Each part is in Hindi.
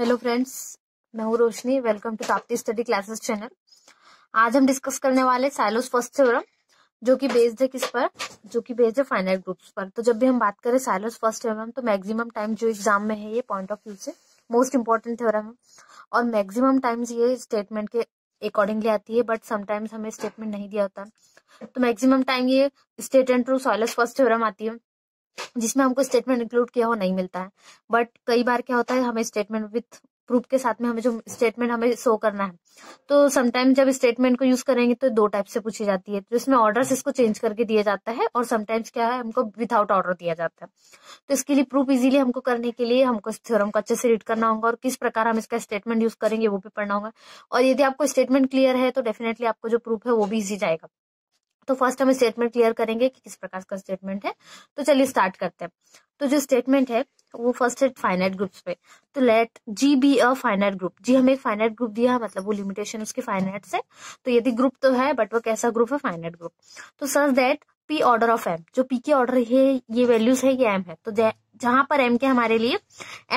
हेलो फ्रेंड्स मैं हूँ Roshni welcome to Tapti study classes channel आज हम डिस्कस करने वाले साइलोस फर्स्ट थ्योरम जो कि बेस्ड है किस पर जो कि बेस्ड है फाइनाइट ग्रुप्स पर तो जब भी हम बात करें साइलोस फर्स्ट थ्योरम तो मैक्सिमम टाइम जो एग्जाम में है ये पॉइंट ऑफ व्यू से मोस्ट इंपॉर्टेंट थ्योरम है और मैक्सिमम टाइम्स ये स्टेटमेंट के अकॉर्डिंगली आती है बट समटाइम्स हमें स्टेटमेंट नहीं दिया होता तो मैक्सिमम टाइम ये state and true Sylow's first theorem आती है जिसमें हमको स्टेटमेंट इंक्लूड किया हो नहीं मिलता है बट कई बार क्या होता है हमें स्टेटमेंट विथ प्रूफ के साथ में हमें जो स्टेटमेंट हमें शो करना है तो समटाइम जब स्टेटमेंट को यूज करेंगे तो दो टाइप से पूछी जाती है तो इसमें इसको चेंज करके दिया जाता है और समटाइम्स क्या है हमको विदाउट ऑर्डर दिया जाता है तो इसके लिए प्रूफ इजीली हमको करने के लिए हमको इस थ्योरम को अच्छे से रीड करना होगा और किस प्रकार हम इसका स्टेटमेंट यूज करेंगे वो भी पढ़ना होगा और यदि आपको स्टेटमेंट क्लियर है तो डेफिनेटली आपको जो प्रूफ है वो भी ईजी जाएगा तो फर्स्ट हम स्टेटमेंट क्लियर करेंगे कि किस प्रकार का स्टेटमेंट है तो चलिए स्टार्ट करते हैं तो जो स्टेटमेंट है वो फर्स्ट है फाइनाइट ग्रुप्स पे तो let G be a finite group G हमें एक फाइनाइट ग्रुप दिया मतलब वो लिमिटेशन उसके फाइनाइट से तो यदि ग्रुप तो है बट वो कैसा ग्रुप है फाइनाइट ग्रुप तो sir that P order of M जो पी के ऑर्डर है ये वैल्यूज है ये एम है तो जहां पर एम के हमारे लिए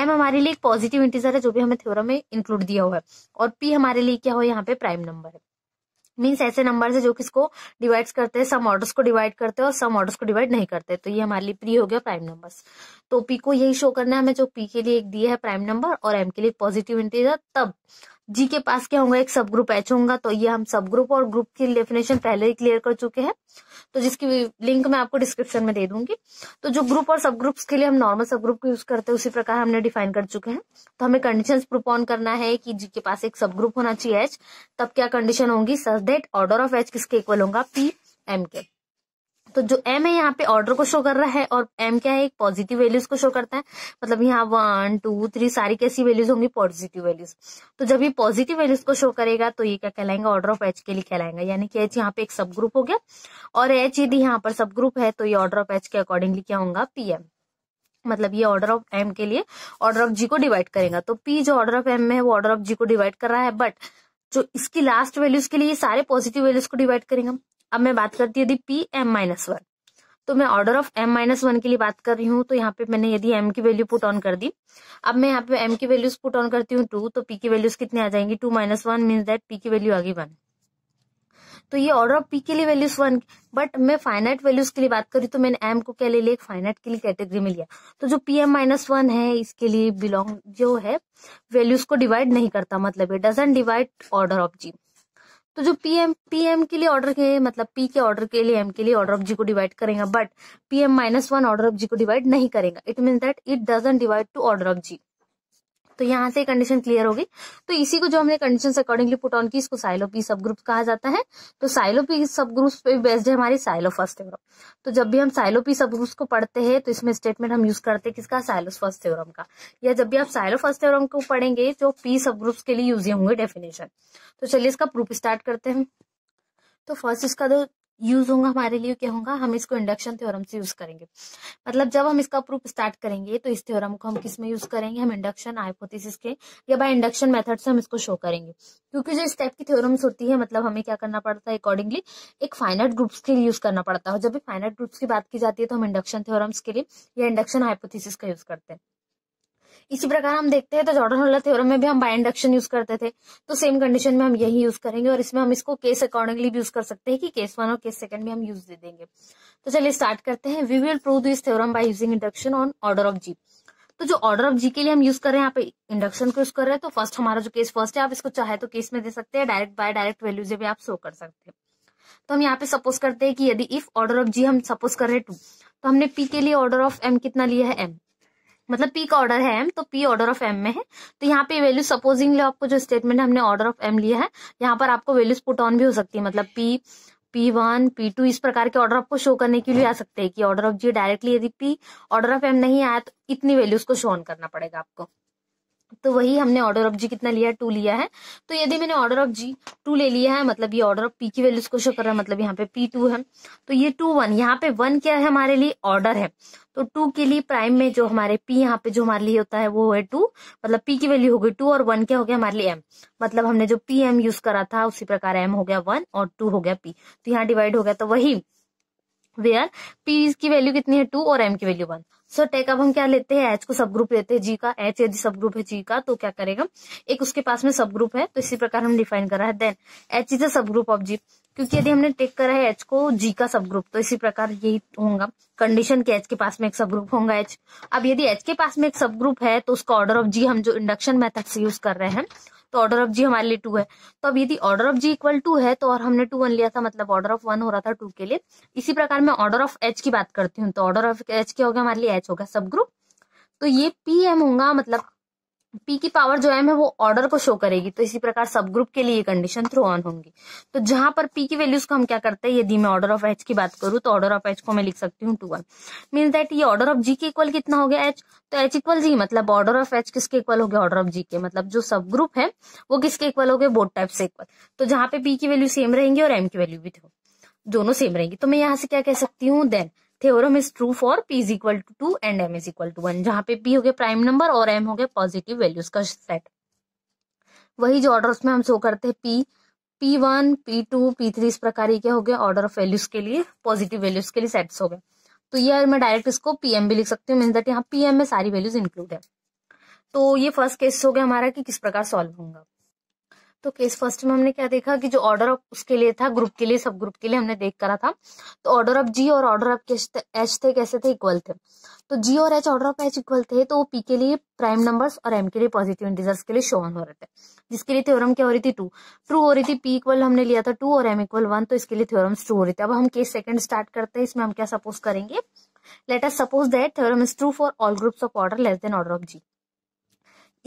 एम हमारे लिए एक पॉजिटिव इंटीजर है जो भी हमें थ्योरम में इंक्लूड दिया हुआ है और पी हमारे लिए क्या हो यहाँ पे प्राइम नंबर है मीन्स ऐसे नंबर है जो किसको डिवाइड करते हैं सम ऑर्डर्स को डिवाइड करते हैं और सम ऑर्डर्स को डिवाइड नहीं करते तो ये हमारे लिए प्री हो गया प्राइम नंबर्स तो पी को यही शो करना है हमें जो पी के लिए एक दिया है प्राइम नंबर और एम के लिए पॉजिटिव इंटीजर तब जी के पास क्या होगा एक सब ग्रुप एच होगा तो ये हम सब ग्रुप और ग्रुप की डेफिनेशन पहले ही क्लियर कर चुके हैं तो जिसकी लिंक मैं आपको डिस्क्रिप्शन में दे दूंगी तो जो ग्रुप और सब ग्रुप्स के लिए हम नॉर्मल सब ग्रुप यूज करते हैं उसी प्रकार हमने डिफाइन कर चुके हैं तो हमें कंडीशन प्रूफ ऑन करना है कि जी के पास एक सब ग्रुप होना चाहिए एच तब क्या कंडीशन होंगी sir that order of H किसके इक्वल होगा पी एम के तो जो एम है यहाँ पे ऑर्डर को शो कर रहा है और एम क्या है एक पॉजिटिव वैल्यूज को शो करता है मतलब यहाँ वन टू थ्री सारी कैसी वैल्यूज होंगी पॉजिटिव वैल्यूज तो जब ये पॉजिटिव वैल्यूज को शो करेगा तो ये क्या कहलाएंगे ऑर्डर ऑफ एच के लिए e कहलाएंगे यानी कि एच यहाँ पे एक सब ग्रुप हो गया और एच यदि e यहाँ पर सब ग्रुप है तो ये ऑर्डर ऑफ एच के अकॉर्डिंगली क्या होगा एम मतलब ये ऑर्डर ऑफ एम के लिए ऑर्डर ऑफ जी को डिवाइड करेगा तो पी जो ऑर्डर ऑफ एम में है वो ऑर्डर ऑफ जी को डिवाइड कर रहा है बट जो इसकी लास्ट वैल्यूज के लिए ये सारे पॉजिटिव वैल्यूज को डिवाइड करेंगे अब मैं बात करती यदि पी एम माइनस वन तो मैं order of M minus one के लिए बात कर रही हूँ तो यहाँ पे मैंने यदि एम की वैल्यू पुट ऑन कर दी अब मैं यहाँ पे एम की वैल्यूज पुट ऑन करती हूँ टू तो पी की वैल्यूज कितने आ जाएंगी two minus one mean that P की वैल्यू आ गई वन तो ये ऑर्डर ऑफ पी के लिए वैल्यूज वन बट मैं फाइनाइट वैल्यूज के लिए बात करी तो मैंने एम को क्या ले लिया एक फाइनाइट के लिए कैटेगरी में लिया तो जो पी एम माइनस वन है इसके लिए बिलोंग जो है वैल्यूज को डिवाइड नहीं करता मतलब it divide order of G तो जो पीएम पीएम के लिए ऑर्डर मतलब के मतलब पी के ऑर्डर के लिए एम के लिए ऑर्डर ऑफ जी को डिवाइड करेंगे but P M minus one order of G को डिवाइड नहीं करेंगे it mean that it doesn't divide to order of G तो यहाँ से कंडीशन क्लियर होगी तो इसी को जो हमने कंडीशन अकॉर्डिंगली पुट ऑन की इसको साइलोपी सब ग्रुप कहा जाता है तो साइलोपी सब ग्रुप्स पे बेस्ड है हमारी साइलो फर्स्ट थ्योरम तो जब भी हम साइलोपी सब ग्रुप्स को पढ़ते हैं तो इसमें स्टेटमेंट हम यूज करते हैं किसका साइलो फर्स्ट थ्योरम का या जब भी आप साइलो फर्स्ट थ्योरम को पढ़ेंगे जो पी सब ग्रुप्स के लिए यूज होंगे डेफिनेशन तो चलिए इसका प्रूफ स्टार्ट करते हैं तो फर्स्ट इसका जो यूज होगा हमारे लिए क्या होगा हम इसको इंडक्शन थ्योरम से यूज करेंगे मतलब जब हम इसका प्रूफ स्टार्ट करेंगे तो इस थ्योरम को हम किस में यूज करेंगे हम इंडक्शन हाइपोथेसिस के या बाय इंडक्शन मेथड से हम इसको शो करेंगे क्योंकि जो इस टाइप की थ्योरम्स होती है मतलब हमें क्या करना पड़ता है अकॉर्डिंगली एक फाइनाइट ग्रुप्स के लिए यूज करना पड़ता है जब भी फाइनाइट ग्रुप्स की बात की जाती है तो हम इंडक्शन थ्योरम्स के लिए या इंडक्शन हाइपोथेसिस का यूज करते हैं इसी प्रकार हम देखते हैं तो जॉर्डन होला थ्योरम में भी हम बाय इंडक्शन यूज करते थे तो सेम कंडीशन में हम यही यूज करेंगे और इसमें हम इसको केस अकॉर्डिंगली भी यूज कर सकते हैं कि केस वन और केस सेकंड में हम यूज दे देंगे तो चलिए स्टार्ट करते हैं we will prove this theorem by using induction on order of G तो जो ऑर्डर ऑफ जी के लिए हम यूज कर रहे हैं यहाँ पे इंडक्शन को यूज कर रहे हैं तो फर्स्ट हमारा जो केस फर्स्ट है आप इसको चाहे तो केस में दे सकते हैं डायरेक्ट बाय डायरेक्ट वैल्यू से भी आप शो कर सकते हैं तो हम यहाँ पे सपोज करते हैं कि यदि इफ ऑर्डर ऑफ जी हम सपोज कर रहे हैं टू तो हमने पी के लिए ऑर्डर ऑफ एम कितना लिया है एम मतलब पी का ऑर्डर है एम तो पी ऑर्डर ऑफ एम में है तो यहाँ पे वैल्यू सपोजिंगली आपको जो स्टेटमेंट हमने ऑर्डर ऑफ एम लिया है यहाँ पर आपको वैल्यूज पुट ऑन भी हो सकती है मतलब P P one P two इस प्रकार के ऑर्डर आपको शो करने के लिए आ सकते हैं कि ऑर्डर ऑफ जी डायरेक्टली यदि पी ऑर्डर ऑफ एम नहीं आया तो इतनी वैल्यूज को शो ऑन करना पड़ेगा आपको तो वही हमने ऑर्डर ऑफ जी कितना लिया है टू लिया है तो यदि मैंने ऑर्डर ऑफ जी टू ले लिया है मतलब ये ऑर्डर ऑफ पी की वैल्यूज को शो कर रहा है मतलब यहाँ पे पी टू है तो ये टू वन यहाँ पे वन क्या है हमारे लिए ऑर्डर है तो टू के लिए प्राइम में जो हमारे पी यहाँ पे जो हमारे लिए होता है वो है टू मतलब पी की वैल्यू हो गई टू और वन क्या हो गया हमारे लिए एम मतलब हमने जो पी एम यूज करा था उसी प्रकार एम हो गया वन और टू हो गया पी तो यहाँ डिवाइड हो गया तो वही वेयर पी की वैल्यू कितनी है टू और एम की वैल्यू वन सर टेक अब हम क्या लेते हैं एच को सब ग्रुप लेते हैं जी का एच यदि सब ग्रुप है जी का तो क्या करेगा एक उसके पास में सब ग्रुप है तो इसी प्रकार हम डिफाइन करा है then H is a subgroup of जी क्योंकि यदि हमने टेक करा है एच को जी का सब ग्रुप तो इसी प्रकार यही होगा कंडीशन के एच के पास में एक सब ग्रुप होगा एच अब यदि एच के पास में एक सब ग्रुप है तो उसका ऑर्डर ऑफ जी हम जो इंडक्शन मेथड से यूज कर रहे हैं तो ऑर्डर ऑफ जी हमारे लिए टू है तो अब यदि order of G equal to है तो और हमने टू वन लिया था मतलब ऑर्डर ऑफ वन हो रहा था टू के लिए इसी प्रकार मैं ऑर्डर ऑफ एच की बात करती हूँ तो ऑर्डर ऑफ एच क्या हो गया हमारे लिए एच होगा सब ग्रुप तो ये पी एम होगा मतलब पी की पावर जो एम है वो ऑर्डर को शो करेगी तो इसी प्रकार सब ग्रुप के लिए कंडीशन थ्रू ऑन होंगी तो जहां पर पी की वैल्यूज को हम क्या करते हैं यदि मैं ऑर्डर ऑफ एच की बात करूं तो ऑर्डर ऑफ एच को मैं लिख सकती हूँ टू वन मीन दैट ये ऑर्डर ऑफ जी के इक्वल कितना हो गया एच तो एच इक्वल जी मतलब ऑर्डर ऑफ एच किसके इक्वल हो गया ऑर्डर ऑफ जी के मतलब जो सब ग्रुप है वो किसके इक्वल हो गए बोर्ड टाइप से इक्वल तो जहां पे पी की वैल्यू सेम रहेंगी और एम की वैल्यू भी दोनों सेम रहेंगी तो मैं यहाँ से क्या कह सकती हूँ then theorem is true for P is equal to two and M is equal to one जहां पे पी हो गया प्राइम नंबर और एम हो गया पॉजिटिव वैल्यूज का सेट वही जो ऑर्डर उसमें हम शो करते हैं P P one P two P three इस प्रकार ये क्या हो गया ऑर्डर ऑफ वैल्यूज के लिए पॉजिटिव वैल्यूज के लिए सेट्स हो गए तो ये मैं डायरेक्ट इसको पीएम भी लिख सकती हूँ मीन दैट यहाँ पीएम में सारी वैल्यूज इंक्लूड है तो ये फर्स्ट केस हो गया हमारा कि किस प्रकार सॉल्व होगा तो केस फर्स्ट में हमने क्या देखा कि जो ऑर्डर ऑफ उसके लिए था ग्रुप के लिए सब ग्रुप के लिए हमने देख करा था तो ऑर्डर ऑफ जी और ऑर्डर ऑफ एच थे कैसे थे इक्वल थे तो जी और H order of H equal थे तो वो पी के लिए प्राइम नंबर्स और एम के लिए पॉजिटिव इंटीजर्स के लिए शो ऑन हो रहे थे जिसके लिए थ्योरम क्या हो रही थी टू ट्रू हो रही थी पी इक्वल हमने लिया था टू और एम इक्वल वन तो इसके लिए थ्योरम्स ट्रू हो रही थी अब हम केस सेकंड स्टार्ट करते हैं इसमें हम क्या सपोज करेंगे let us suppose that theorem is true for all groups of order less than order of G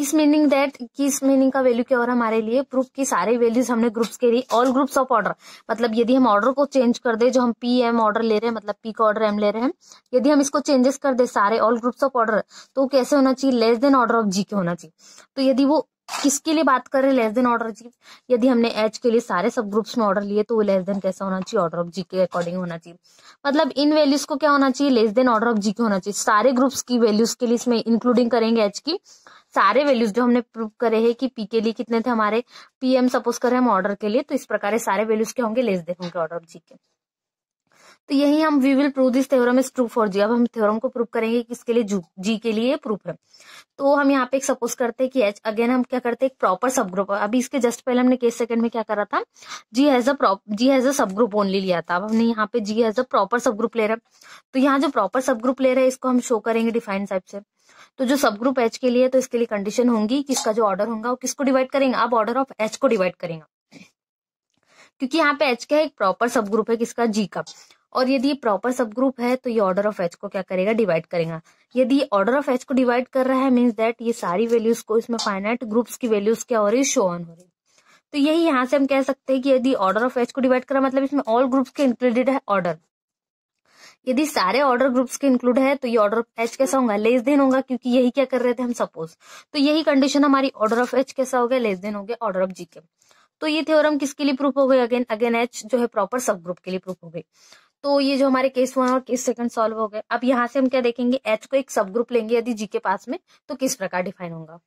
is meaning that कि इस मीनिंग का वैल्यू क्या हो रहा है हमारे लिए प्रूफ की सारे वैल्यूज हमने ग्रुप्स के लिए ऑल ग्रुप्स ऑफ ऑर्डर मतलब यदि हम ऑर्डर को चेंज कर दे जो हम पी एम ऑर्डर ले रहे हैं मतलब पी का ऑर्डर एम ले रहे हैं यदि हम इसको चेंजेस कर दे सारे ऑल ग्रुप्स ऑफ ऑर्डर तो कैसे होना चाहिए less than order of G के होना चाहिए तो यदि वो किसके लिए बात कर रहे हैं लेस देन ऑर्डर जी यदि हमने एच के लिए सारे सब ग्रुप्स में ऑर्डर लिए तो वो लेस देन कैसा होना चाहिए ऑर्डर ऑफ जी के अकॉर्डिंग होना चाहिए मतलब इन वैल्यूज को क्या होना चाहिए less than order of G के होना चाहिए सारे ग्रुप्स की वैल्यूज के लिए इसमें इंक्लूडिंग करेंगे एच की सारे वैल्यूज जो हमने प्रूव करे हैं कि पी के लिए कितने थे हमारे पीएम सपोज करें हम ऑर्डर के लिए तो इस प्रकार सारे वैल्यूज क्या होंगे लेस देखेंगे ऑर्डर जी के तो यही हम we will prove this theorem is true for G अब हम थ्योरम को प्रूव करेंगे किसके लिए जी के लिए प्रूफ है तो हम यहाँ पे एक सपोज करते हैं कि एच अगेन हम क्या करते हैं एक प्रॉपर सब ग्रुप अभी इसके जस्ट पहले हमने केस सेकंड में क्या करा था जी हैज अ जी हैज अ सब ग्रुप ओनली लिया था अब हमने यहाँ पे G has a proper subgroup ले रहा है तो यहाँ जो प्रॉपर सब ग्रुप ले रहे हैं इसको हम शो करेंगे डिफाइन टाइप से तो जो सब ग्रुप एच के लिए तो इसके लिए कंडीशन होंगी कि इसका जो ऑर्डर होगा वो किसको डिवाइड करेंगे आप ऑर्डर ऑफ एच को डिवाइड करेंगे क्योंकि यहाँ पे एच का एक प्रॉपर सब ग्रुप है किसका जी का और यदि प्रॉपर सब ग्रुप है तो ये ऑर्डर ऑफ एच को क्या करेगा डिवाइड करेगा यदि ऑर्डर ऑफ एच को डिवाइड कर रहा है मीन्स दैट ये सारी वैल्यूज को इसमें फाइनाइट ग्रुप्स की वैल्यूज क्या हो रही है शो ऑन हो रही है तो यही यहाँ से हम कह सकते हैं कि यदि ऑर्डर ऑफ एच को डिवाइड करा मतलब इसमें ऑल ग्रुप्स के इंक्लूडेड है ऑर्डर यदि सारे ऑर्डर ग्रुप्स के इंक्लूड है तो ये ऑर्डर ऑफ एच कैसा होगा लेस देन होगा क्योंकि यही क्या कर रहे थे हम सपोज तो यही कंडीशन हमारी ऑर्डर ऑफ एच कैसा हो गया लेस देन हो गया ऑर्डर ऑफ जी के तो ये थ्योरम किसके लिए प्रूफ हो गए अगेन अगेन एच जो है प्रॉपर सब ग्रुप के लिए प्रूफ हो गए तो ये जो हमारे केस वन और केस सेकंड सॉल्व हो गए अब यहाँ से हम क्या देखेंगे एच को एक सब ग्रुप लेंगे यदि जी के पास में तो किस प्रकार डिफाइन होगा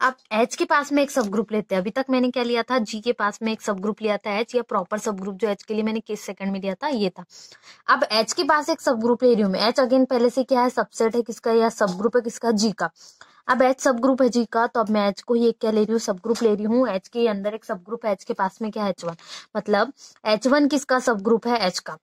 आप एच के पास में एक सब ग्रुप लेते हैं अभी तक मैंने क्या लिया था जी के पास में एक सब ग्रुप लिया था एच या प्रॉपर सब ग्रुप जो एच के लिए मैंने किस सेकंड में लिया था ये था अब एच के पास एक सब ग्रुप ले रही हूँ मैं एच अगेन पहले से क्या है सबसेट है किसका या सब ग्रुप है किसका जी का अब एच सब ग्रुप है जी का तो अब मैं एच को ही एक क्या ले रही हूँ सब ग्रुप ले रही हूँ एच के अंदर एक सब ग्रुप है एच के पास में क्या है एच वन मतलब एच वन किसका सब ग्रुप है एच का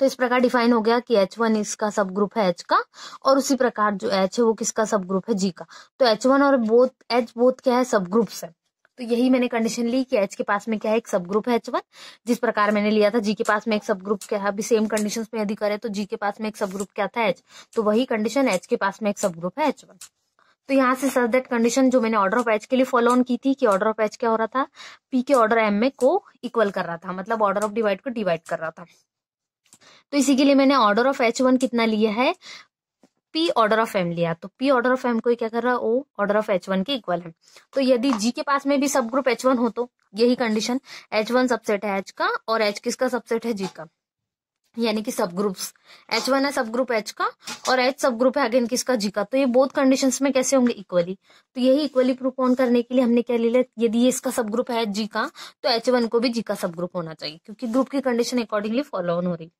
तो इस प्रकार डिफाइन हो गया कि एच वन इसका सब ग्रुप है एच का और उसी प्रकार जो एच है वो किसका सब ग्रुप है जी का तो एच वन और बोथ एच बोथ क्या है सब ग्रुप्स है तो यही मैंने कंडीशन ली कि एच के पास में क्या है एक सब ग्रुप है एच वन जिस प्रकार मैंने लिया था जी के पास में एक सब ग्रुप क्या है अभी सेम कंडीशन में यदि करें तो जी के पास में एक सब ग्रुप क्या था एच तो वही कंडीशन एच के पास में एक सब ग्रुप है एच वन तो यहाँ से सर दैट कंडीशन जो मैंने ऑर्डर ऑफ एच के लिए फॉलो ऑन की थी कि ऑर्डर ऑफ एच क्या हो रहा था पी के ऑर्डर एम में को इक्वल कर रहा था मतलब ऑर्डर ऑफ डिवाइड को डिवाइड कर रहा था तो इसी के लिए मैंने ऑर्डर ऑफ एच वन कितना लिया है पी ऑर्डर ऑफ एम लिया तो पी ऑर्डर ऑफ एम को क्या कर रहा है O order of H one के इक्वल है तो यदि जी के पास में भी सब ग्रुप एच वन हो तो यही कंडीशन एच वन सबसेट है एच का और एच किसका सबसेट है जी का यानी कि सब ग्रुप्स एच वन है सब ग्रुप एच का और एच सब ग्रुप है अगेन किसका जी का तो ये बोथ कंडीशंस में कैसे होंगे इक्वली तो यही इक्वली प्रूफ ऑन करने के लिए हमने क्या ले लिया यदि ये इसका सब ग्रुप है जी का तो एच वन को भी जी का सब ग्रुप होना चाहिए क्योंकि ग्रुप की कंडीशन अकॉर्डिंगली फॉलो ऑन हो रही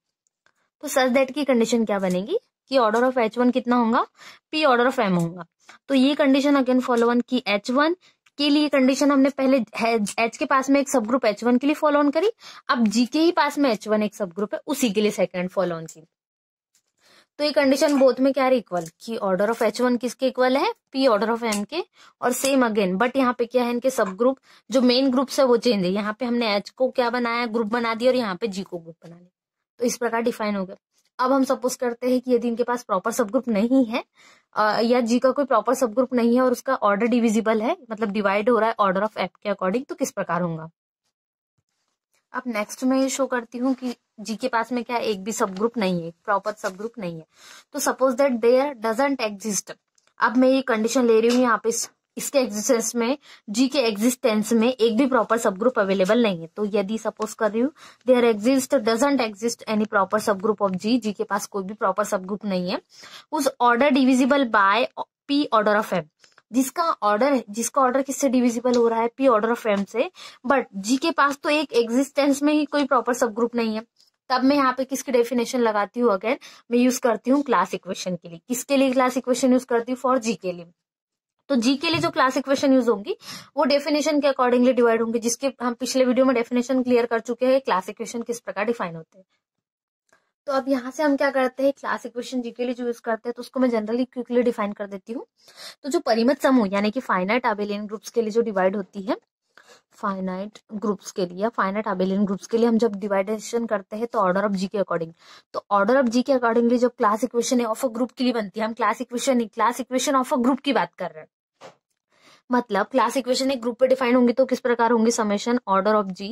तो सच दैट की कंडीशन क्या बनेगी कि ऑर्डर ऑफ एच वन कितना होगा पी ऑर्डर ऑफ एम होगा तो ये कंडीशन अगेन फॉलो ऑन की एच वन के लिए कंडीशन हमने पहले एच के पास में एक सब ग्रुप एच वन के लिए फॉलो ऑन करी अब जी के ही पास में एच वन एक सब ग्रुप है उसी के लिए सेकेंड फॉलो ऑन की तो ये कंडीशन बोथ में क्या है इक्वल की ऑर्डर ऑफ एच वन किसके इक्वल है पी ऑर्डर ऑफ एम के और सेम अगेन बट यहाँ पे क्या है इनके सब ग्रुप जो मेन ग्रुप है वो चेंज है यहाँ पे हमने एच को क्या बनाया ग्रुप बना दिया और यहाँ पे जी को ग्रुप बना दिया तो इस प्रकार डिफाइन हो गया अब हम सपोज करते हैं कि यदि इनके पास प्रॉपर सब ग्रुप नहीं है या जी का कोई प्रॉपर सब ग्रुप नहीं है और उसका ऑर्डर डिविजिबल है मतलब डिवाइड हो रहा है ऑर्डर ऑफ एफ के अकॉर्डिंग तो किस प्रकार होगा अब नेक्स्ट में ये शो करती हूँ कि जी के पास में क्या एक भी सब ग्रुप नहीं है प्रॉपर सब ग्रुप नहीं है तो suppose that there doesn't exist अब मैं ये कंडीशन ले रही हूँ यहाँ पे इसके एग्जिस्टेंस में जी के एग्जिस्टेंस में एक भी प्रॉपर सब ग्रुप अवेलेबल नहीं है तो यदि सपोज कर रही हूँ there exist doesn't exist any proper subgroup of G G के पास कोई भी प्रॉपर सब ग्रुप नहीं है उस order divisible by P order of M जिसका ऑर्डर जिसका ऑर्डर किससे डिविजिबल हो रहा है पी ऑर्डर ऑफ एम से बट जी के पास तो एक एग्जिस्टेंस में ही कोई प्रॉपर सब ग्रुप नहीं है तब मैं यहाँ पे किसकी डेफिनेशन लगाती हूँ अगेन मैं यूज करती हूँ क्लास इक्वेशन के लिए किसके लिए क्लास इक्वेशन यूज करती हूँ फॉर जी के लिए तो जी के लिए जो क्लासिक क्वेश्चन यूज होंगी वो डेफिनेशन के अकॉर्डिंगली डिवाइड होंगे जिसके हम पिछले वीडियो में डेफिनेशन क्लियर कर चुके हैं क्लासिक क्वेश्चन किस प्रकार डिफाइन होते हैं तो अब यहाँ से हम क्या करते हैं क्लास इक्वेशन जी के लिए जो यूज करते हैं तो उसको मैं जनरली क्विकली डिफाइन कर देती हूँ तो जो परिमित समूह यानी कि फाइनाइट अबेलियन ग्रुप्स के लिए जो डिवाइड होती है फाइनाइट ग्रुप्स के लिए फाइनाइट अबेलियन ग्रुप्स के लिए हम जब डिवाइडेशन करते हैं तो ऑर्डर ऑफ जी के अकॉर्डिंग तो ऑर्डर ऑफ जी के अकॉर्डिंगली जब क्लास इक्वेशन है ऑफ अ ग्रुप के लिए बनती है हम क्लास इक्वेशन नहीं class equation of a group की बात कर रहे हैं मतलब क्लास इक्वेशन एक ग्रुप पे डिफाइन होंगी तो किस प्रकार होंगी summation order of G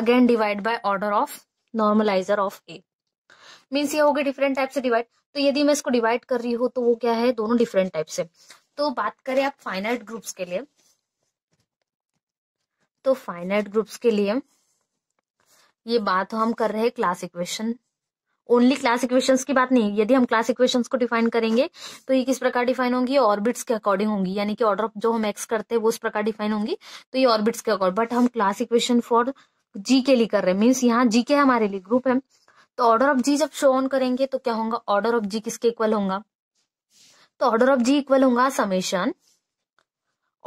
again divide by order of normaliser of A means ये होगी डिफरेंट टाइप से डिवाइड तो यदि मैं इसको डिवाइड कर रही हूँ तो वो क्या है दोनों डिफरेंट टाइप से तो बात करें आप फाइनाइट ग्रुप्स के लिए तो फाइनाइट ग्रुप्स के लिए ये बात हम कर रहे हैं class equation only class equations की बात नहीं यदि हम क्लास इक्वेशंस को डिफाइन करेंगे तो ये किस प्रकार डिफाइन होंगी ऑर्बिट्स के अकॉर्डिंग होंगी यानी कि ऑर्डर ऑफ जो हम एक्स करते हैं वो उस प्रकार डिफाइन होंगी तो ये ऑर्बिट्स के अकॉर्डिंग बट हम क्लास इक्वेशन फॉर जी के लिए कर रहे हैं मीन्स यहाँ जी के हमारे लिए ग्रुप है तो ऑर्डर ऑफ जी जब शो ऑन करेंगे तो क्या होगा ऑर्डर ऑफ जी किसके इक्वल होगा तो ऑर्डर ऑफ जी इक्वल होगा summation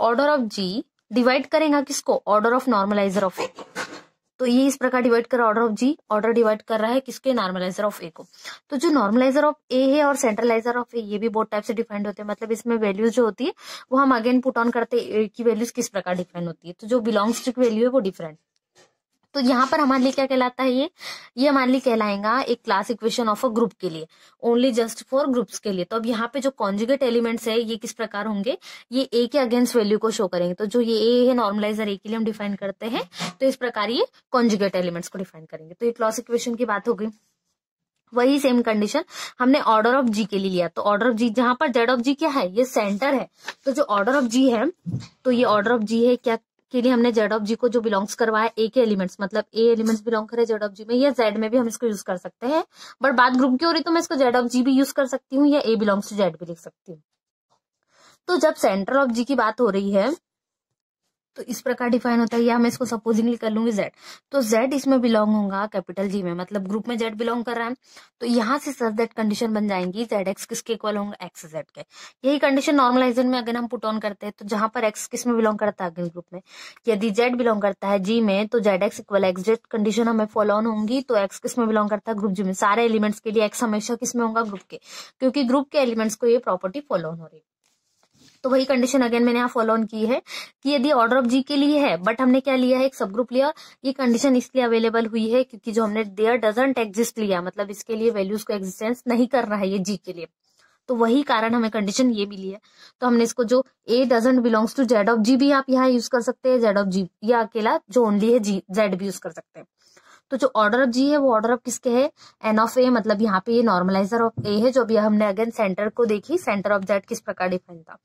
order of G divide करेगा किसको order of normaliser of A तो ये इस प्रकार डिवाइड कर रहा order of G order divide कर रहा है किसके नॉर्मलाइजर ऑफ ए को तो जो नॉर्मलाइजर ऑफ ए है और सेंट्रलाइजर ऑफ ए ये भी बहुत टाइप से डिफाइंड होते हैं मतलब इसमें वैल्यूज जो होती है वो हम अगेन पुट ऑन करते हैं की वैल्यूज किस प्रकार डिफाइंड होती है तो जो बिलोंग्स टू वैल्यू है वो डिफरेंट तो यहाँ पर हमारे लिए क्या कहलाता है ये ये हमारे लिए कहलाएगा एक class equation of a group के लिए ओनली जस्ट फॉर ग्रुप्स के लिए तो अब यहाँ पे जो कॉन्जुगेट एलिमेंट्स है ये किस प्रकार होंगे ये ए के अगेंस्ट वैल्यू को शो करेंगे तो जो ये ए है नॉर्मलाइजर ए के लिए हम डिफाइन करते हैं तो इस प्रकार ये कॉन्जुगेट एलिमेंट्स को डिफाइन करेंगे तो ये क्लास इक्वेशन की बात हो गई वही सेम कंडीशन हमने ऑर्डर ऑफ जी के लिए लिया तो ऑर्डर ऑफ जी जहां पर जेड ऑफ जी क्या है ये सेंटर है तो जो ऑर्डर ऑफ जी है तो ये ऑर्डर ऑफ जी है क्या के लिए हमने जेड ऑफ जी को जो बिलोंग्स करवाया ए के एलिमेंट्स मतलब ए एलिमेंट्स बिलोंग करे जेड ऑफ जी में या जेड में भी हम इसको यूज कर सकते हैं बट बात ग्रुप की हो रही तो मैं इसको जेड ऑफ जी भी यूज कर सकती हूँ या ए बिलोंग्स टू जेड भी लिख सकती हूँ तो जब सेंटर ऑफ जी की बात हो रही है तो इस प्रकार डिफाइन होता है या मैं इसको सपोजिंगली कर लूंगी जेड तो जेड इसमें बिलोंग होगा कैपिटल जी में मतलब ग्रुप में जेड बिलोंग कर रहा है तो यहाँ से सच दैट कंडीशन बन जाएंगी जेड एक्स किसके इक्वल होंगे एक्स जेड के यही कंडीशन नॉर्मलाइजन में अगर हम पुट ऑन करते हैं तो जहां पर एक्स किस में बिलोंग करता है ग्रुप में यदि जेड बिलोंग करता है जी में तो Z X equal X Z condition हमें फॉलो ऑन होंगी तो एक्स किस में बिलोंग करता है ग्रुप जी में सारे एलिमेंट्स के लिए एक्स हमेशा किस में होगा ग्रुप के क्योंकि ग्रुप के एलिमेंट्स को ये प्रॉपर्टी फॉलो ऑन हो रही है तो वही कंडीशन अगेन मैंने यहाँ फॉलो ऑन की है कि यदि ऑर्डर ऑफ जी के लिए है बट हमने क्या लिया है एक सब ग्रुप लिया ये कंडीशन इसलिए अवेलेबल हुई है क्योंकि जो हमने देयर डजेंट एग्जिस्ट लिया मतलब इसके लिए वैल्यूज को एग्जिस्टेंस नहीं कर रहा है ये जी के लिए तो वही कारण हमें कंडीशन ये मिली है तो हमने इसको जो A doesn't belongs to Z of G भी आप यहाँ यूज कर सकते हैं जेड ऑफ जी या अकेला जो ओनली है जी जेड भी यूज कर सकते हैं तो जो ऑर्डर ऑफ जी है वो ऑर्डर ऑफ किसके है एन ऑफ ए मतलब यहाँ पे ये नॉर्मलाइजर ऑफ ए है जो अभी हमने अगेन सेंटर को देखी सेंटर ऑफ जेड किस प्रकार डिफाइन था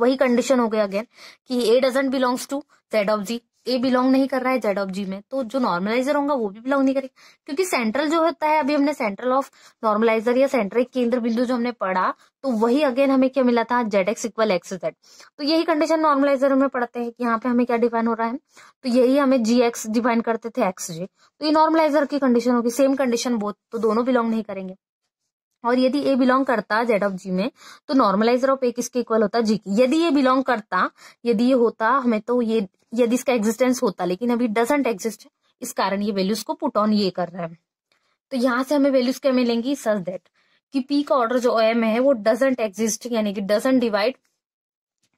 वही कंडीशन हो गया अगेन कि a doesn't belongs to Z of G a belong नहीं कर रहा है जेड ऑफ जी में तो जो नॉर्मलाइजर होगा वो भी बिलोंग नहीं करेगा क्योंकि सेंट्रल जो होता है अभी हमने सेंट्रल ऑफ नॉर्मलाइजर या सेंट्रल केंद्र बिंदु जो हमने पढ़ा तो वही अगेन हमें क्या मिला था Z X equal X Z तो यही कंडीशन नॉर्मलाइजर में पढ़ते हैं कि यहाँ पे हमें क्या डिफाइन हो रहा है तो यही हमें जी एक्स डिफाइन करते थे एक्स जी तो ये नॉर्मलाइजर की कंडीशन होगी सेम कंडीशन बोथ तो दोनों बिलोंग नहीं करेंगे और यदि ए बिलोंग करता जेड ऑफ जी में तो नॉर्मलाइजर ऑफ ए किसके इक्वल होता जी की यदि ये बिलोंग करता यदि ये होता हमें तो ये यदि इसका एग्जिस्टेंस होता लेकिन अभी डजेंट एग्जिस्ट इस कारण ये वैल्यूज को पुट ऑन ये कर रहा है तो यहां से हमें वैल्यूज क्या मिलेंगी सच दैट कि पी का ऑर्डर जो एम है वो डजेंट एग्जिस्ट यानी कि डजेंट डिवाइड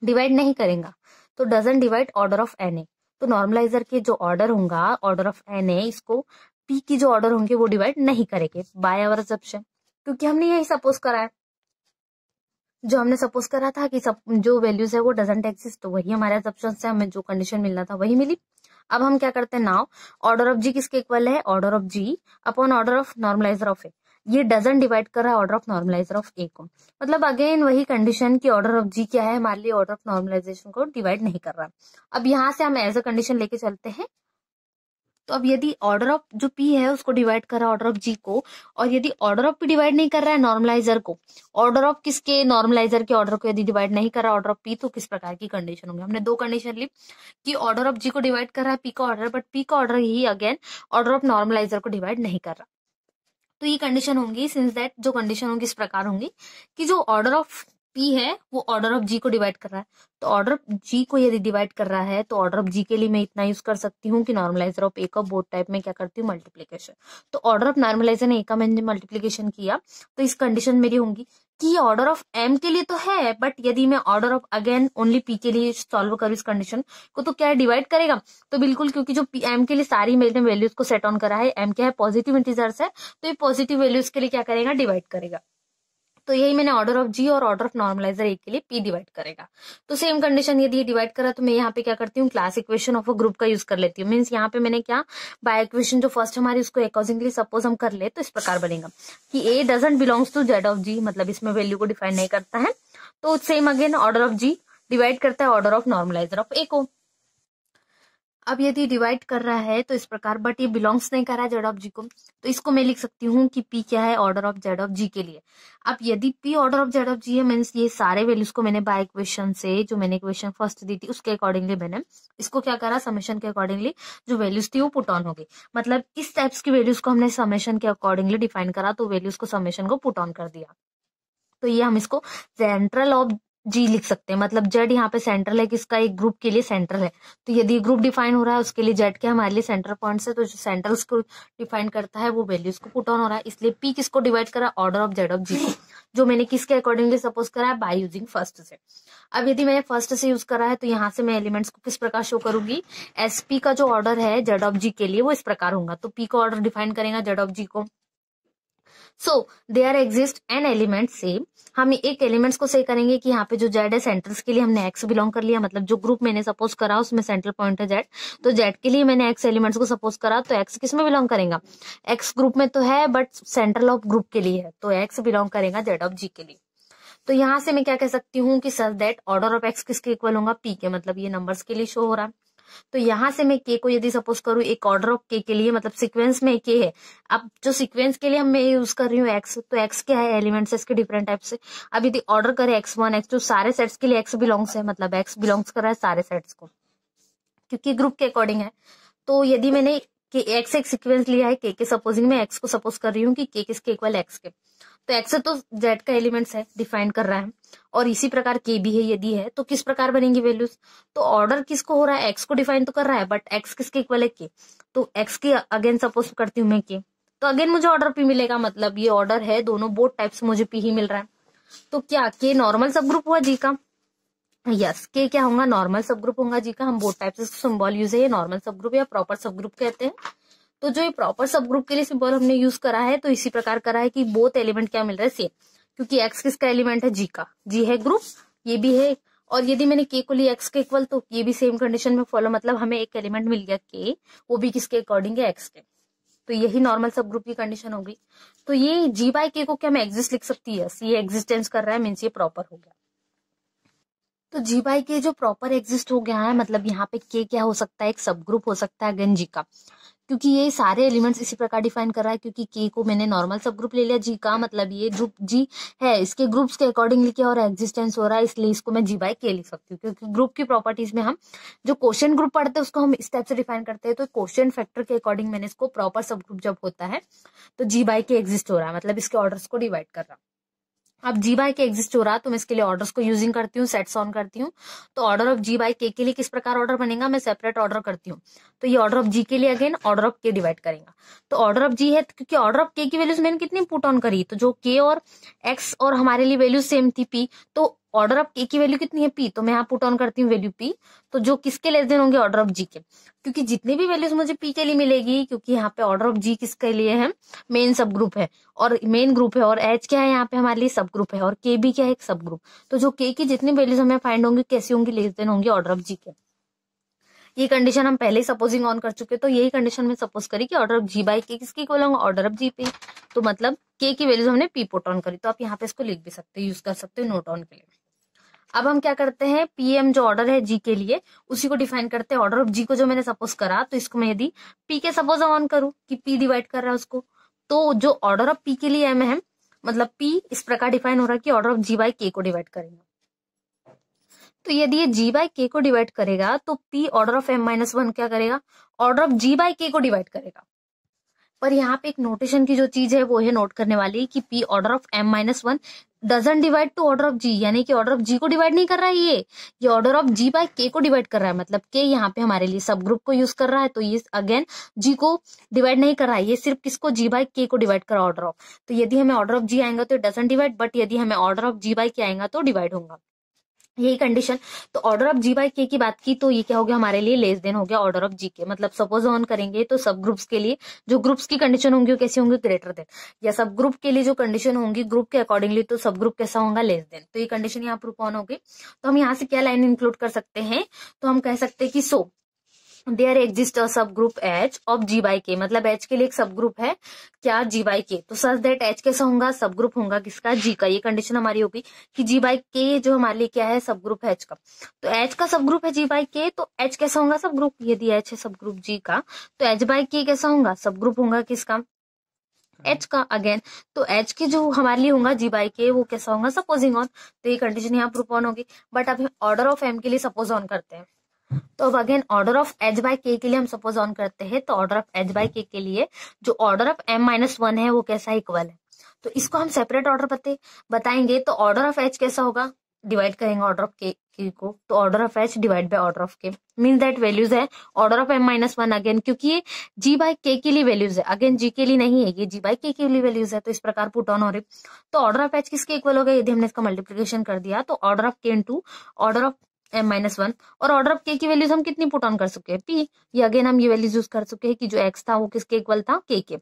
डिवाइड नहीं करेगा तो doesn't divide order of N a तो नॉर्मलाइजर के जो ऑर्डर होगा ऑर्डर ऑफ एन ए इसको पी की जो ऑर्डर होंगे वो डिवाइड नहीं करेंगे बाय आवर एक्सेप्शन क्योंकि हमने यही सपोज करा है जो हमने सपोज करा था कि सब जो वैल्यूज है वो डजेंट एक्सिस्ट तो वही हमारे एक्सेप्शन से हमें जो कंडीशन मिलना था वही मिली अब हम क्या करते हैं नाउ ऑर्डर ऑफ जी किसके इक्वल है order of G upon order of normaliser of a ये डजन डिवाइड कर रहा है order of normaliser of a को मतलब अगेन वही कंडीशन की ऑर्डर ऑफ जी क्या है हमारे लिए ऑर्डर ऑफ नॉर्मलाइजेशन को डिवाइड नहीं कर रहा अब यहां से हम एज अ कंडीशन लेके चलते हैं तो अब यदि ऑर्डर ऑफ जो पी है उसको डिवाइड कर रहा है ऑर्डर ऑफ जी को और यदि ऑर्डर ऑफ पी डिवाइड नहीं कर रहा है नॉर्मलाइजर को ऑर्डर ऑफ किसके नॉर्मलाइजर के ऑर्डर को यदि डिवाइड नहीं कर रहा ऑर्डर ऑफ पी तो किस प्रकार की कंडीशन होंगी हमने दो कंडीशन ली कि ऑर्डर ऑफ जी को डिवाइड कर रहा है पी का ऑर्डर बट पी का ऑर्डर ही अगेन ऑर्डर ऑफ नॉर्मलाइजर को डिवाइड नहीं कर रहा तो ये कंडीशन होंगी सिंस दैट जो कंडीशन होंगी इस प्रकार होंगी कि जो ऑर्डर ऑफ पी है वो ऑर्डर ऑफ जी को डिवाइड कर रहा है तो ऑर्डर ऑफ जी को यदि डिवाइड कर रहा है तो ऑर्डर ऑफ जी के लिए मैं इतना यूज कर सकती हूँ कि नॉर्मलाइजर ऑफ एक का बोर्ड टाइप में क्या करती हूँ मल्टीप्लीकेशन तो ऑर्डर ऑफ नॉर्मलाइजर ने ए का मैंने मल्टीप्लीकेशन किया तो इस कंडीशन मेरी होंगी कि ऑर्डर ऑफ एम के लिए तो है बट यदि मैं order of again only P के लिए सॉल्व करूँ इस कंडीशन को तो क्या डिवाइड करेगा तो बिल्कुल क्योंकि जो एम के लिए सारी मैंने वैल्यूज को सेट ऑन करा है एम क्या है पॉजिटिव इंटीजर्स है तो ये पॉजिटिव वैल्यूज के लिए क्या करेगा डिवाइड करेगा तो यही मैंने ऑर्डर ऑफ जी और ऑर्डर ऑफ नॉर्मलाइजर ए के लिए पी डिवाइड करेगा तो सेम कंडीशन यदि डिवाइड करा तो मैं यहाँ पे क्या करती हूँ class equation of a group का यूज कर लेती हूँ मीन्स यहाँ पे मैंने क्या बाय इक्वेशन जो फर्स्ट हमारी उसको अकॉर्डिंगली सपोज हम कर ले तो इस प्रकार बनेगा कि a doesn't belongs to Z of G मतलब इसमें वैल्यू को डिफाइन नहीं करता है तो same again order of G divide करता है order of normaliser of a को अब यदि डिवाइड कर रहा है तो इस प्रकार बट ये बिलोंग्स नहीं कर रहा है जेड ऑफ जी को तो इसको मैं लिख सकती हूँ कि पी क्या है order of Z of G के लिए अब यदि P order of Z of G है मीन्स ये सारे वैल्यूज को मैंने बाय इक्वेशन से जो मैंने क्वेश्चन फर्स्ट दी थी उसके अकॉर्डिंगली मैंने इसको क्या करा समेशन के अकॉर्डिंगली जो वैल्यूज थी वो पुट ऑन हो गई मतलब इस टाइप्स की वैल्यूज को हमने समेशन के अकॉर्डिंगली डिफाइन करा तो वैल्यूज को समेशन को पुट ऑन कर दिया तो ये हम इसको सेंट्रल ऑफ जी लिख सकते हैं मतलब जेड यहाँ पे सेंट्रल है किसका एक ग्रुप के लिए सेंट्रल है तो यदि ग्रुप डिफाइन हो रहा है उसके लिए जेड के हमारे लिए सेंटर पॉइंट है तो जो सेंट्रल को डिफाइन करता है वो वैल्यूज को पुट ऑन हो रहा है इसलिए पी किसको डिवाइड करा order of Z of G जो मैंने किसके अकॉर्डिंगली सपोज करा है बाय यूजिंग फर्स्ट से अब यदि मैंने फर्स्ट से यूज करा है तो यहाँ से मैं एलिमेंट्स को किस प्रकार शो करूंगी एसपी का जो ऑर्डर है जेड ऑफ जी के लिए वो इस प्रकार होगा तो पी का ऑर्डर डिफाइन करेगा जेड ऑफ जी को so are exist an element same हम एक एलिमेंट्स को से करेंगे कि यहाँ पे जो जेड है सेंटर्स के लिए हमने एक्स बिलोंग कर लिया मतलब जो ग्रुप मैंने सपोज करा उसमें सेंट्रल पॉइंट है जेड तो जेड के लिए मैंने एक्स एलिमेंट्स को सपोज करा तो एक्स किस में बिलोंग करेगा एक्स ग्रुप में तो है बट सेंट्रल ऑफ ग्रुप के लिए है तो एक्स बिलोंग करेगा जेड ऑफ जी के लिए तो यहां से मैं क्या कह सकती हूँ कि sir that order of X किसके इक्वल होगा पी के मतलब ये नंबर्स के लिए शो हो रहा है तो यहां से मैं के को यदि सपोज करूं एक ऑर्डर ऑफ के के लिए मतलब सीक्वेंस में के है अब जो सिक्वेंस के लिए हम मैं यूज कर रही हूँ एक्स तो एक्स क्या है एलिमेंट्स इसके डिफरेंट टाइप से अब यदि ऑर्डर करें एक्स वन एक्स टू सारे सेट्स के लिए एक्स बिलोंग्स है मतलब एक्स बिलोंग्स कर रहा है सारे सेट्स को क्योंकि ग्रुप के अकॉर्डिंग है तो यदि मैंने कि एक्स एक सीक्वेंस लिया है के के सपोजिंग में एक्स को सपोज कर रही हूँ कि के किसके इक्वल एक्स के तो एक्स तो जेड का एलिमेंट्स है डिफाइन कर रहा है और इसी प्रकार के भी है यदि है तो किस प्रकार बनेंगी वैल्यूज तो ऑर्डर किसको हो रहा है एक्स को डिफाइन तो कर रहा है बट एक्स किसके इक्वल है तो के तो एक्स के अगेन सपोज करती हूँ मैं के तो अगेन मुझे ऑर्डर पी मिलेगा मतलब ये ऑर्डर है दोनों बोर्ड टाइप्स मुझे पी ही मिल रहा है तो क्या के नॉर्मल सब ग्रुप हुआ जी का यस के क्या होगा नॉर्मल सब ग्रुप होगा जी का हम board types symbol symbol use है ये नॉर्मल सब ग्रुप या प्रॉपर सब ग्रुप कहते हैं तो जो ये प्रॉपर सब ग्रुप के लिए सिंबल हमने यूज करा है तो इसी प्रकार करा है कि बोथ एलिमेंट क्या मिल रहा है सेम क्योंकि एक्स किसका एलिमेंट है जी का जी है ग्रुप ये भी है और यदि मैंने के को लिया एक्स के इक्वल तो ये भी सेम कंडीशन में फॉलो मतलब हमें एक एलिमेंट मिल गया के वो भी किसके अकॉर्डिंग है एक्स के तो यही नॉर्मल सब ग्रुप की कंडीशन होगी तो ये जी बाई के को क्या मैं एग्जिस्ट लिख सकती है ये एग्जिस्टेंस कर रहा है मीन्स ये प्रॉपर हो गया तो जी बाय के जो प्रॉपर एग्जिस्ट हो गया है मतलब यहाँ पे के क्या हो सकता है एक सब ग्रुप हो सकता है अगेन जी का क्योंकि ये सारे एलिमेंट्स इसी प्रकार डिफाइन कर रहा है क्योंकि के को मैंने नॉर्मल सब ग्रुप ले लिया जी का मतलब ये ग्रुप जी है इसके ग्रुप्स के अकॉर्डिंग लिखे और एग्जिस्टेंस हो रहा है इसलिए इसको मैं जी बाय के लिख सकती हूँ क्योंकि ग्रुप की प्रॉपर्टीज में हम जो क्वेश्चन ग्रुप पढ़ते हैं उसको हम इस टाइप से डिफाइन करते हैं तो क्वेश्चन फैक्टर के अकॉर्डिंग मैंने इसको प्रॉपर सब ग्रुप जब होता है तो जी बाय के एग्जिस्ट हो रहा है मतलब इसके ऑर्डर को डिवाइड कर रहा हूँ अब जी बाय के एग्जिस्ट हो रहा तो मैं इसके लिए ऑर्डर्स को यूजिंग करती हूँ सेट्स ऑन करती हूँ तो order of ji bye K के लिए किस प्रकार ऑर्डर बनेगा मैं सेपरेट ऑर्डर करती हूँ तो ये ऑर्डर ऑफ जी के लिए again order of K divide करेगा तो ऑर्डर ऑफ जी है तो क्योंकि ऑर्डर ऑफ के की वैल्यूज मैंने कितनी पुट ऑन करी तो जो के और एक्स और हमारे लिए वैल्यू सेम थी पी तो ऑर्डर ऑफ ए की वैल्यू कितनी है पी तो मैं यहाँ पुट ऑन करती हूँ वैल्यू पी तो जो किसके लेस देन होंगे ऑर्डर ऑफ जी के क्योंकि जितनी भी वैल्यूज मुझे पी के लिए मिलेगी क्योंकि यहाँ पे ऑर्डर ऑफ जी किसके लिए है मेन सब ग्रुप है और मेन ग्रुप है और एच क्या है यहाँ पे हमारे लिए सब ग्रुप है और के भी क्या है एक सब ग्रुप तो जो के की जितनी वैल्यूज हमें फाइंड होंगी कैसी होंगी लेस देन होंगी ऑर्डर ऑफ जी के ये कंडीशन हम पहले ही सपोजिंग ऑन कर चुके तो यही कंडीशन में सपोज करी कि ऑर्डर ऑफ जी बाई के किसकी को लगा ऑर्डर ऑफ जी पे तो मतलब के की वैल्यूज हमने पी पोट ऑन करी तो आप यहाँ पे इसको लिख भी सकते हो यूज कर सकते हो नोट ऑन के लिए अब हम क्या करते हैं पीएम जो ऑर्डर है जी के लिए उसी को डिफाइन करते हैं ऑर्डर ऑफ जी को जो मैंने सपोज करा तो इसको मैं यदि पी के सपोज ऑन करूं कि पी डिवाइड कर रहा है उसको तो जो ऑर्डर ऑफ पी के लिए एम है मतलब पी इस प्रकार डिफाइन हो रहा है कि ऑर्डर ऑफ जी बाई के को डिवाइड करेंगे तो यदि ये जी बाई के को डिवाइड करेगा तो P order of M minus one क्या करेगा ऑर्डर ऑफ जी बाई के को डिवाइड करेगा पर यहाँ पे एक नोटेशन की जो चीज है वो है नोट करने वाली कि P order of M minus one doesn't divide to order of G यानी कि ऑर्डर ऑफ जी को डिवाइड नहीं कर रहा है ये ये ऑर्डर ऑफ जी बाय के को डिवाइड कर रहा है मतलब के यहाँ पे हमारे लिए सब ग्रुप को यूज कर रहा है तो ये अगेन जी को डिवाइड नहीं कर रहा है ये सिर्फ किसको जी बाय के को डिवाइड कर ऑर्डर ऑफ तो यदि हमें ऑर्डर ऑफ जी आएगा तो डजन डिवाइड बट यदि हमें ऑर्डर ऑफ जी बाय के आएगा तो डिवाइड होगा यही कंडीशन तो ऑर्डर ऑफ जी बाई के की बात की तो ये क्या हो गया हमारे लिए लेस देन हो गया ऑर्डर ऑफ जी के मतलब सपोज ऑन करेंगे तो सब ग्रुप्स के लिए जो ग्रुप्स की कंडीशन होंगी वो कैसी होंगी ग्रेटर देन या सब ग्रुप के लिए जो कंडीशन होंगी ग्रुप के अकॉर्डिंगली तो सब ग्रुप कैसा होगा लेस देन तो ये कंडीशन यहाँ प्रूफ ऑन होगी तो हम यहाँ से क्या लाइन इंक्लूड कर सकते हैं तो हम कह सकते हैं कि so there exist a subgroup H of G Y के मतलब एच के लिए एक सब ग्रुप है क्या जी वाई के तो सच दैट एच कैसा होगा सब ग्रुप होगा किसका जी का ये कंडीशन हमारी होगी कि जी बाई के जो हमारे लिए क्या है सब ग्रुप है एच का तो एच का सब ग्रुप है जी बाई के तो एच कैसा होगा सब ग्रुप यदि एच है सब ग्रुप जी का तो एच बाई के कैसा होगा सब ग्रुप होगा किसका एच हाँ। का अगेन तो एच के जो हमारे लिए होगा जी बाई के वो कैसा होगा सपोजिंग ऑन तो ये कंडीशन यहाँ प्रूफ ऑन होगी बट अब ऑर्डर ऑफ एम के लिए सपोज ऑन करते हैं तो अब again order of H by K के लिए हम सपोज ऑन करते हैं तो order of H by K के लिए जो order of M minus one है वो कैसा इक्वल है तो इसको हम सेपरेट ऑर्डर बते बताएंगे तो ऑर्डर ऑफ एच कैसा होगा डिवाइड करेंगे ऑर्डर ऑफ के को तो order of H divide by order of K mean that values है order of M minus one again क्योंकि ये जी बाय के के लिए वैल्यूज है अगेन जी के लिए नहीं है ये जी बाय के के लिए वैल्यूज है तो इस प्रकार पुट ऑन हो रही तो ऑर्डर ऑफ एच किसके इक्वल हो गया यदि हमने इसका मल्टीप्लीकेशन कर दिया तो order of K into order of M minus one और ऑर्डर ऑफ के की वैल्यूज हम कितनी पुट ऑन कर सके हैं पी ये अगेन हम ये वैल्यूज यूज कर सके हैं कि जो एक्स था वो किसके इक्वल था के के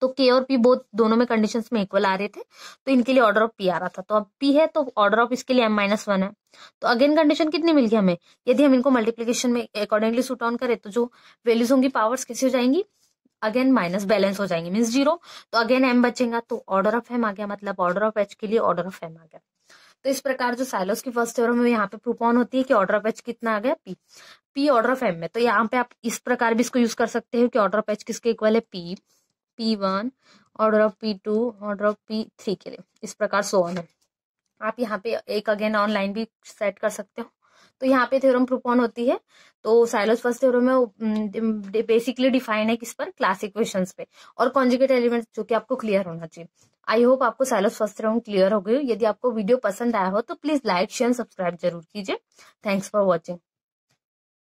तो के और पी बोथ दोनों में कंडीशंस में इक्वल आ रहे थे तो इनके लिए ऑर्डर ऑफ पी आ रहा था तो अब पी है तो ऑर्डर ऑफ इसके लिए एम माइनस वन है तो अगेन कंडीशन कितनी मिल गई हमें यदि हम इनको मल्टीप्लीकेशन में अकॉर्डिंगली सूट ऑन करें तो जो वैल्यूज होंगी पावर्स कैसे हो जाएंगी अगेन माइनस बैलेंस हो जाएंगे मीन्स जीरो तो अगेन एम बचेगा तो ऑर्डर ऑफ एम आ गया मतलब ऑर्डर ऑफ एच के लिए ऑर्डर ऑफ एम आ गया तो इस प्रकार जो साइलोस की फर्स्ट थ्योरम है यहाँ पे प्रूफ ऑन होती है कि ऑर्डर ऑफ एच कितना आ गया P P order of M में तो यहाँ पे आप इस प्रकार भी इसको यूज कर सकते हो कि ऑर्डर ऑफ एच किसके इक्वल है P P one order of P two order of P three के लिए इस प्रकार सो ऑन है आप यहाँ पे एक अगेन ऑनलाइन भी सेट कर सकते हो तो यहाँ पे थ्योरम प्रूफ ऑन होती है तो साइलोस फर्स्ट थ्योरम में बेसिकली डिफाइन है किस पर क्लास इक्वेशंस पे और कॉन्जुगेट एलिमेंट जो कि आपको क्लियर होना चाहिए आई होप आपको सैलब स्वस्थ रहूँ क्लियर हो गई यदि आपको वीडियो पसंद आया हो तो प्लीज लाइक शेयर सब्सक्राइब जरूर कीजिए थैंक्स फॉर वॉचिंग